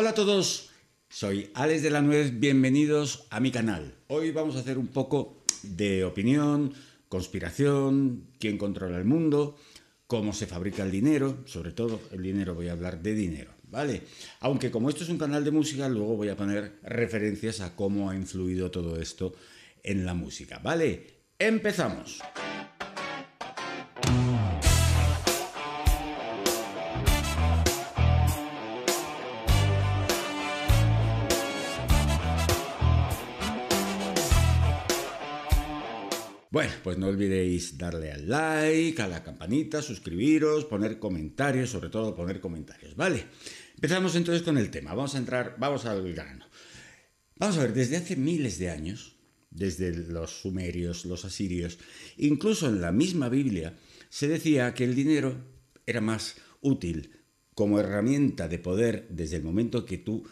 Hola a todos, soy Alex de la Nuez, bienvenidos a mi canal. Hoy vamos a hacer un poco de opinión, conspiración, quién controla el mundo, cómo se fabrica el dinero, sobre todo el dinero, voy a hablar de dinero, ¿vale? Aunque como esto es un canal de música, luego voy a poner referencias a cómo ha influido todo esto en la música, ¿vale? ¡Empezamos! Bueno, pues no olvidéis darle al like, a la campanita, suscribiros, poner comentarios, sobre todo poner comentarios, ¿vale? Empezamos entonces con el tema, vamos a entrar, vamos al grano. Vamos a ver, desde hace miles de años, desde los sumerios, los asirios, incluso en la misma Biblia, se decía que el dinero era más útil como herramienta de poder desde el momento que tú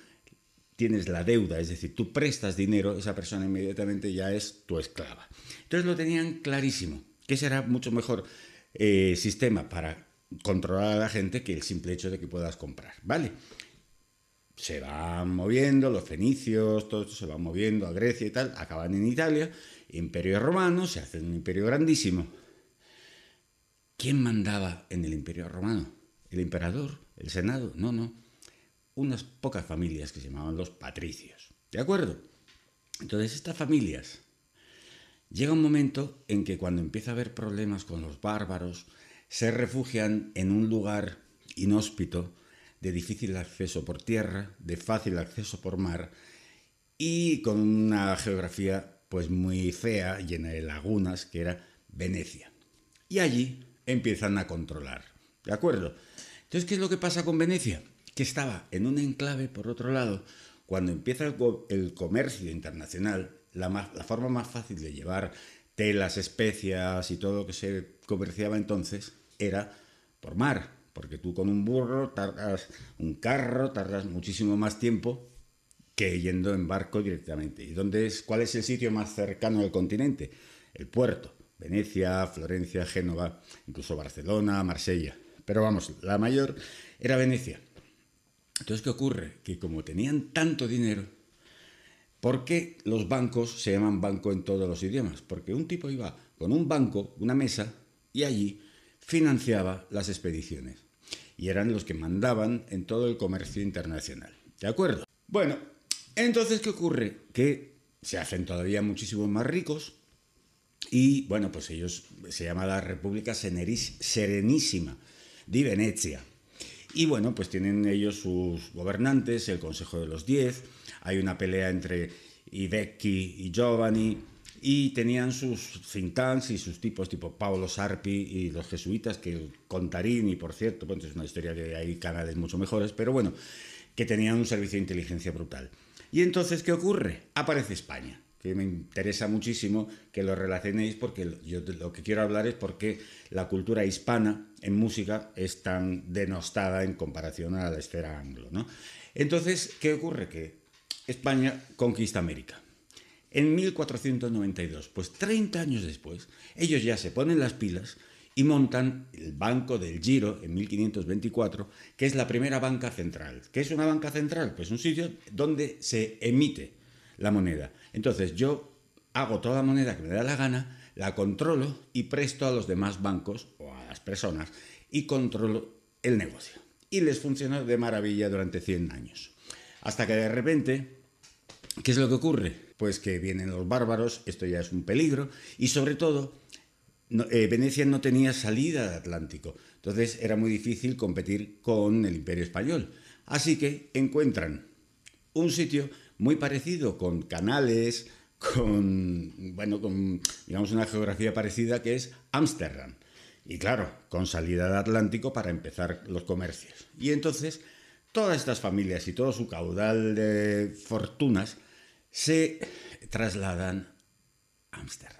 tienes la deuda, es decir, tú prestas dinero, esa persona inmediatamente ya es tu esclava. Entonces lo tenían clarísimo, que será mucho mejor eh, sistema para controlar a la gente que el simple hecho de que puedas comprar, ¿vale? Se van moviendo, los fenicios, todo esto se va moviendo a Grecia y tal, acaban en Italia, imperio romano, se hace un imperio grandísimo. ¿Quién mandaba en el imperio romano? ¿El emperador? ¿El senado? No, no unas pocas familias que se llamaban los patricios. ¿De acuerdo? Entonces estas familias llega un momento en que cuando empieza a haber problemas con los bárbaros, se refugian en un lugar inhóspito, de difícil acceso por tierra, de fácil acceso por mar y con una geografía pues muy fea, llena de lagunas, que era Venecia. Y allí empiezan a controlar. ¿De acuerdo? Entonces, ¿qué es lo que pasa con Venecia? que estaba en un enclave, por otro lado, cuando empieza el, comercio internacional, la, forma más fácil de llevar telas, especias y todo lo que se comerciaba entonces era por mar, porque tú con un burro tardas, un carro tardas muchísimo más tiempo que yendo en barco directamente. ¿Y dónde es, cuál es el sitio más cercano al continente? El puerto, Venecia, Florencia, Génova, incluso Barcelona, Marsella. Pero vamos, la mayor era Venecia. Entonces, ¿qué ocurre? Que como tenían tanto dinero, ¿por qué los bancos se llaman banco en todos los idiomas? Porque un tipo iba con un banco, una mesa, y allí financiaba las expediciones. Y eran los que mandaban en todo el comercio internacional. ¿De acuerdo? Bueno, entonces, ¿qué ocurre? Que se hacen todavía muchísimo más ricos y, bueno, pues ellos se llama la República Serenísima de Venecia. Y bueno, pues tienen ellos sus gobernantes, el Consejo de los Diez, hay una pelea entre Ivecchi y Giovanni, y tenían sus think y sus tipos tipo Paolo Sarpi y los jesuitas, que Contarini, y por cierto, bueno, es una historia que hay canales mucho mejores, pero bueno, que tenían un servicio de inteligencia brutal. Y entonces, ¿qué ocurre? Aparece España que me interesa muchísimo que lo relacionéis porque yo lo que quiero hablar es por qué la cultura hispana en música es tan denostada en comparación a la esfera anglo. Entonces, ¿qué ocurre? Que España conquista América. En 1492, pues 30 años después, ellos ya se ponen las pilas y montan el Banco del Giro en 1524, que es la primera banca central. ¿Qué es una banca central? Pues un sitio donde se emite la moneda. Entonces yo hago toda la moneda que me da la gana, la controlo y presto a los demás bancos o a las personas y controlo el negocio. Y les funcionó de maravilla durante 100 años. Hasta que de repente, ¿qué es lo que ocurre? Pues que vienen los bárbaros, esto ya es un peligro, y sobre todo, eh, Venecia no tenía salida al Atlántico, entonces era muy difícil competir con el imperio español. Así que encuentran un sitio muy parecido con canales, con, bueno, con, digamos, una geografía parecida que es Ámsterdam. Y claro, con salida al Atlántico para empezar los comercios. Y entonces, todas estas familias y todo su caudal de fortunas se trasladan a Ámsterdam.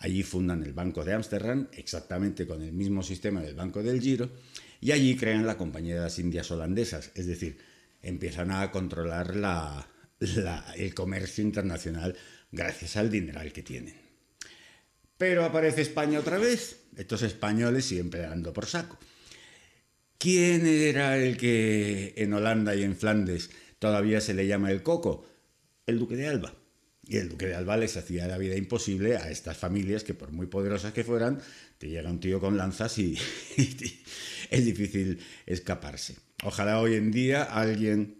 Allí fundan el Banco de Ámsterdam, exactamente con el mismo sistema del Banco del Giro, y allí crean la Compañía de las Indias Holandesas, es decir, empiezan a controlar la, el comercio internacional gracias al dineral que tienen. Pero aparece España otra vez, estos españoles siempre dando por saco. ¿Quién era el que en Holanda y en Flandes todavía se le llama el coco? El duque de Alba. Y el duque de Alba les hacía la vida imposible a estas familias que por muy poderosas que fueran, te llega un tío con lanzas y es difícil escaparse. Ojalá hoy en día alguien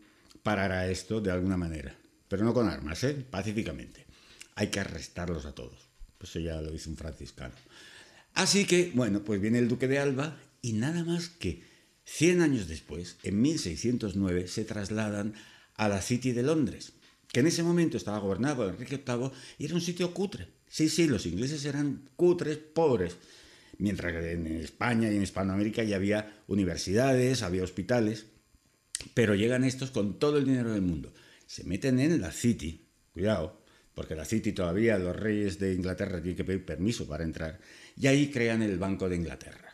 a esto de alguna manera. Pero no con armas, ¿eh? pacíficamente. Hay que arrestarlos a todos. Pues eso ya lo dice un franciscano. Así que, bueno, pues viene el duque de Alba y nada más que 100 años después, en 1609, se trasladan a la City de Londres, que en ese momento estaba gobernado por Enrique VIII y era un sitio cutre. Sí, sí, los ingleses eran cutres, pobres, mientras que en España y en Hispanoamérica ya había universidades, había hospitales. Pero llegan estos con todo el dinero del mundo. Se meten en la City, cuidado, porque la City todavía los reyes de Inglaterra tienen que pedir permiso para entrar, y ahí crean el Banco de Inglaterra,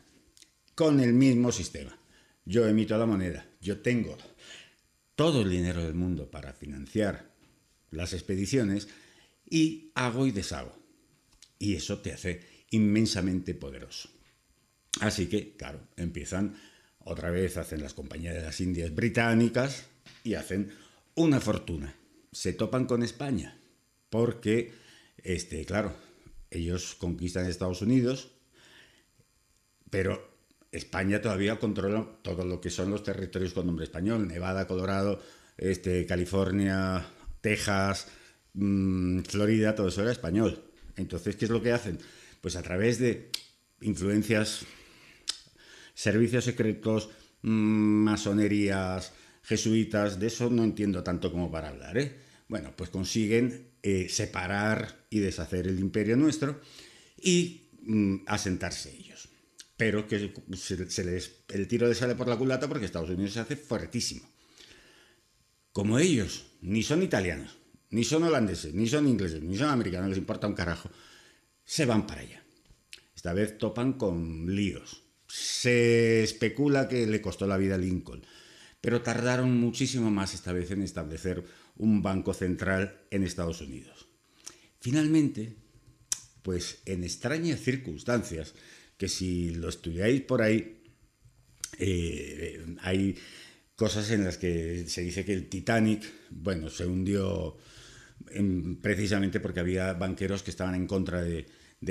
con el mismo sistema. Yo emito la moneda, yo tengo todo el dinero del mundo para financiar las expediciones y hago y deshago. Y eso te hace inmensamente poderoso. Así que, claro, empiezan otra vez hacen las compañías de las Indias británicas y hacen una fortuna. Se topan con España porque, este, claro, ellos conquistan Estados Unidos, pero España todavía controla todo lo que son los territorios con nombre español, Nevada, Colorado, este, California, Texas, mm, Florida, todo eso era español. Entonces, ¿qué es lo que hacen? Pues a través de influencias servicios secretos, mm, masonerías, jesuitas, de eso no entiendo tanto como para hablar. ¿eh? Bueno, pues consiguen eh, separar y deshacer el imperio nuestro y mm, asentarse ellos. Pero que se, el tiro les sale por la culata porque Estados Unidos se hace fuertísimo. Como ellos, ni son italianos, ni son holandeses, ni son ingleses, ni son americanos, les importa un carajo, se van para allá. Esta vez topan con líos se especula que le costó la vida a Lincoln, pero tardaron muchísimo más esta vez en establecer un banco central en Estados Unidos. Finalmente, pues en extrañas circunstancias, que si lo estudiáis por ahí, eh, hay cosas en las que se dice que el Titanic, bueno, se hundió precisamente porque había banqueros que estaban en contra de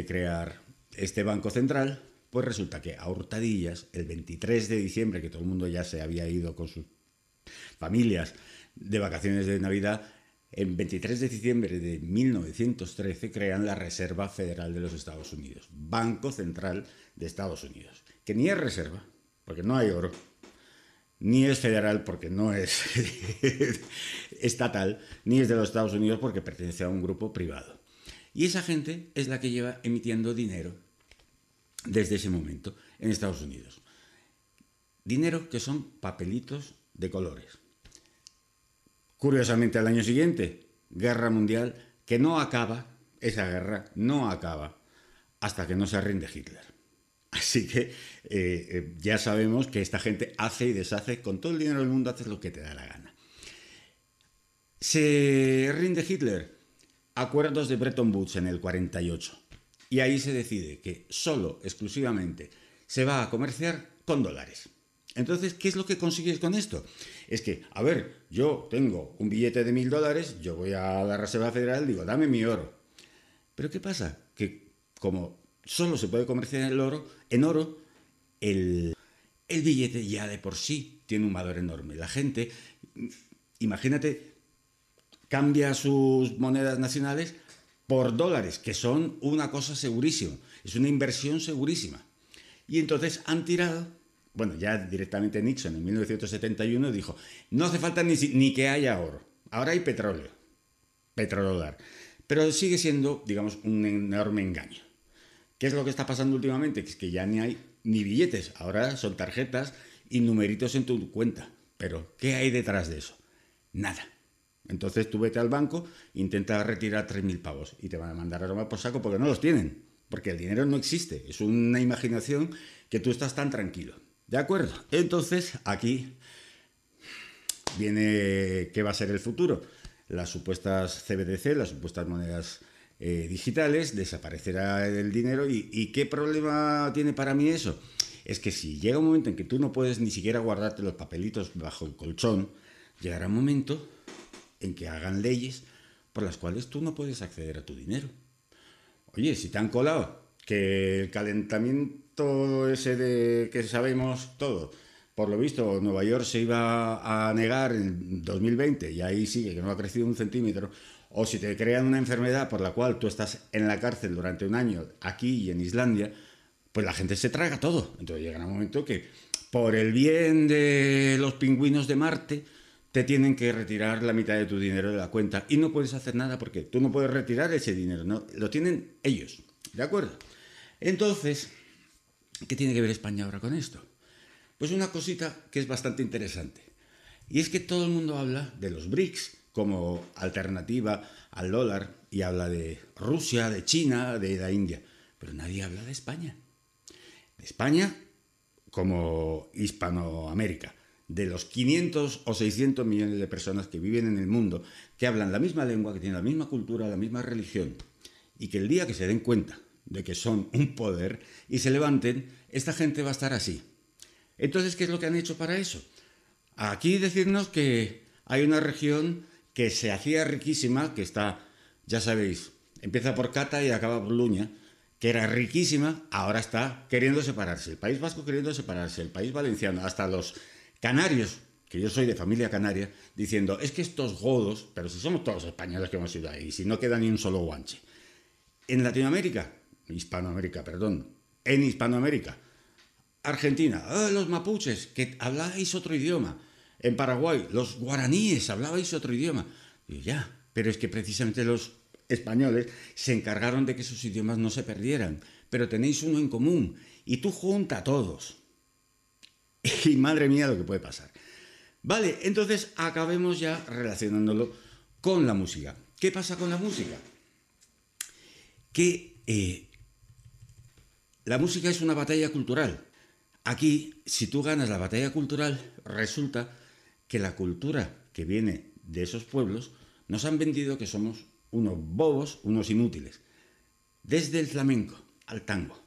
crear este banco central pues resulta que a Hurtadillas, el 23 de diciembre, que todo el mundo ya se había ido con sus familias de vacaciones de Navidad, en 23 de diciembre de 1913 crean la Reserva Federal de los Estados Unidos, Banco Central de Estados Unidos, que ni es reserva, porque no hay oro, ni es federal porque no es estatal, ni es de los Estados Unidos porque pertenece a un grupo privado. Y esa gente es la que lleva emitiendo dinero desde ese momento en Estados Unidos. Dinero que son papelitos de colores. Curiosamente, al año siguiente, guerra mundial que no acaba, esa guerra no acaba hasta que no se rinde Hitler. Así que eh, eh, ya sabemos que esta gente hace y deshace, con todo el dinero del mundo haces lo que te da la gana. Se rinde Hitler. Acuerdos de Bretton Woods en el 48 y ahí se decide que solo, exclusivamente, se va a comerciar con dólares. Entonces, ¿qué es lo que consigues con esto? Es que, a ver, yo tengo un billete de mil dólares, yo voy a la Reserva Federal, digo, dame mi oro. Pero ¿qué pasa? Que como solo se puede comerciar el oro, en oro, el, el billete ya de por sí tiene un valor enorme. La gente, imagínate, cambia sus monedas nacionales dólares, que son una cosa segurísima, es una inversión segurísima. Y entonces han tirado, bueno, ya directamente Nixon en 1971 dijo, no hace falta ni, ni que haya oro, ahora hay petróleo, petrodólar. Pero sigue siendo, digamos, un enorme engaño. ¿Qué es lo que está pasando últimamente? Es que ya ni hay ni billetes, ahora son tarjetas y numeritos en tu cuenta. Pero, ¿qué hay detrás de eso? Nada. Entonces tú vete al banco, intenta retirar 3.000 pavos y te van a mandar a robar por saco porque no los tienen, porque el dinero no existe. Es una imaginación que tú estás tan tranquilo. ¿De acuerdo? Entonces aquí viene qué va a ser el futuro. Las supuestas CBDC, las supuestas monedas eh, digitales, desaparecerá el dinero y, y qué problema tiene para mí eso. Es que si llega un momento en que tú no puedes ni siquiera guardarte los papelitos bajo el colchón, llegará un momento en que hagan leyes por las cuales tú no puedes acceder a tu dinero. Oye, si te han colado que el calentamiento ese de que sabemos todo, por lo visto Nueva York se iba a negar en 2020 y ahí sigue que no ha crecido un centímetro, o si te crean una enfermedad por la cual tú estás en la cárcel durante un año aquí y en Islandia, pues la gente se traga todo. Entonces llega un momento que por el bien de los pingüinos de Marte, te tienen que retirar la mitad de tu dinero de la cuenta y no puedes hacer nada porque tú no puedes retirar ese dinero, lo tienen ellos, ¿de acuerdo? Entonces, ¿qué tiene que ver España ahora con esto? Pues una cosita que es bastante interesante. Y es que todo el mundo habla de los BRICS como alternativa al dólar y habla de Rusia, de China, de la India, pero nadie habla de España. De España como Hispanoamérica de los 500 o 600 millones de personas que viven en el mundo, que hablan la misma lengua, que tienen la misma cultura, la misma religión, y que el día que se den cuenta de que son un poder y se levanten, esta gente va a estar así. Entonces, ¿qué es lo que han hecho para eso? Aquí decirnos que hay una región que se hacía riquísima, que está, ya sabéis, empieza por Cata y acaba por Luña, que era riquísima, ahora está queriendo separarse. El País Vasco queriendo separarse, el País Valenciano, hasta los canarios, que yo soy de familia canaria, diciendo, es que estos godos, pero si somos todos españoles que hemos ido ahí, si no queda ni un solo guanche. En Latinoamérica, Hispanoamérica, perdón, en Hispanoamérica, Argentina, ah, los mapuches, que habláis otro idioma. En Paraguay, los guaraníes, hablabais otro idioma. Y ya, pero es que precisamente los españoles se encargaron de que sus idiomas no se perdieran. Pero tenéis uno en común y tú junta a todos. Y madre mía lo que puede pasar. Vale, entonces acabemos ya relacionándolo con la música. ¿Qué pasa con la música? Que eh, la música es una batalla cultural. Aquí, si tú ganas la batalla cultural, resulta que la cultura que viene de esos pueblos nos han vendido que somos unos bobos, unos inútiles. Desde el flamenco, al tango,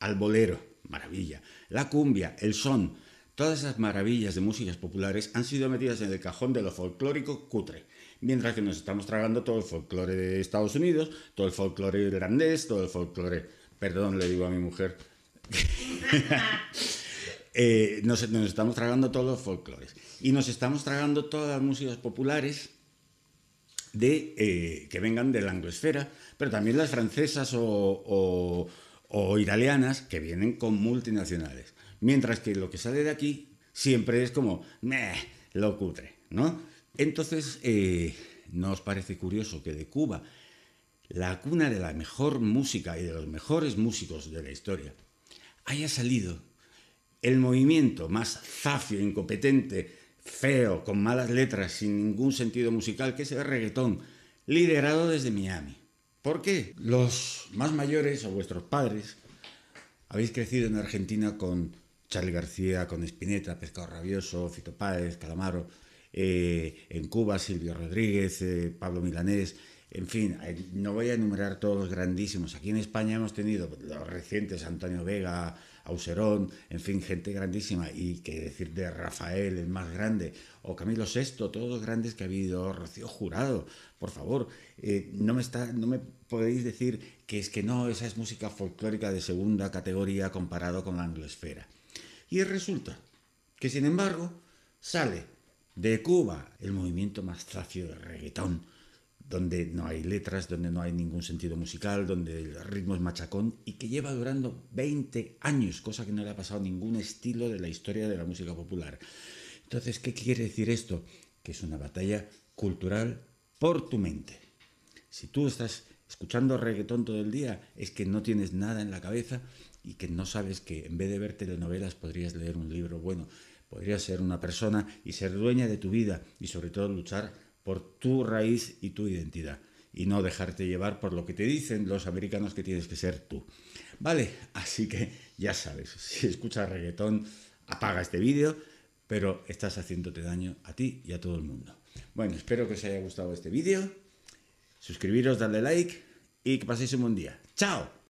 al bolero, maravilla, la cumbia, el son, Todas esas maravillas de músicas populares han sido metidas en el cajón de lo folclórico cutre, mientras que nos estamos tragando todo el folclore de Estados Unidos, todo el folclore irlandés, todo el folclore... Perdón, le digo a mi mujer. Eh, nos, estamos tragando todos los folclores. Y nos estamos tragando todas las músicas populares de, eh, que vengan de la anglosfera, pero también las francesas o, italianas que vienen con multinacionales. Mientras que lo que sale de aquí siempre es como, meh, lo cutre, ¿no? Entonces, eh, ¿no os parece curioso que de Cuba, la cuna de la mejor música y de los mejores músicos de la historia, haya salido el movimiento más zafio, incompetente, feo, con malas letras, sin ningún sentido musical, que es el reggaetón, liderado desde Miami? ¿Por qué? Los más mayores o vuestros padres habéis crecido en Argentina con Charlie García con Espineta, Pescado Rabioso, Fito Páez, Calamaro, eh, en Cuba, Silvio Rodríguez, eh, Pablo Milanés, en fin, no voy a enumerar todos los grandísimos. Aquí en España hemos tenido los recientes, Antonio Vega, Auserón, en fin, gente grandísima. Y que decir de Rafael, el más grande, o Camilo VI, todos los grandes que ha habido, Rocío Jurado, por favor, eh, no, me está, no me podéis decir que es que no, esa es música folclórica de segunda categoría comparado con la anglosfera. Y resulta que, sin embargo, sale de Cuba el movimiento más tracio de reggaetón, donde no hay letras, donde no hay ningún sentido musical, donde el ritmo es machacón y que lleva durando 20 años, cosa que no le ha pasado a ningún estilo de la historia de la música popular. Entonces, ¿qué quiere decir esto? Que es una batalla cultural por tu mente. Si tú estás escuchando reggaetón todo el día, es que no tienes nada en la cabeza y que no sabes que en vez de ver telenovelas podrías leer un libro bueno, podrías ser una persona y ser dueña de tu vida y sobre todo luchar por tu raíz y tu identidad y no dejarte llevar por lo que te dicen los americanos que tienes que ser tú. Vale, así que ya sabes, si escuchas reggaetón, apaga este vídeo, pero estás haciéndote daño a ti y a todo el mundo. Bueno, espero que os haya gustado este vídeo. Suscribiros, darle like y que paséis un buen día. ¡Chao!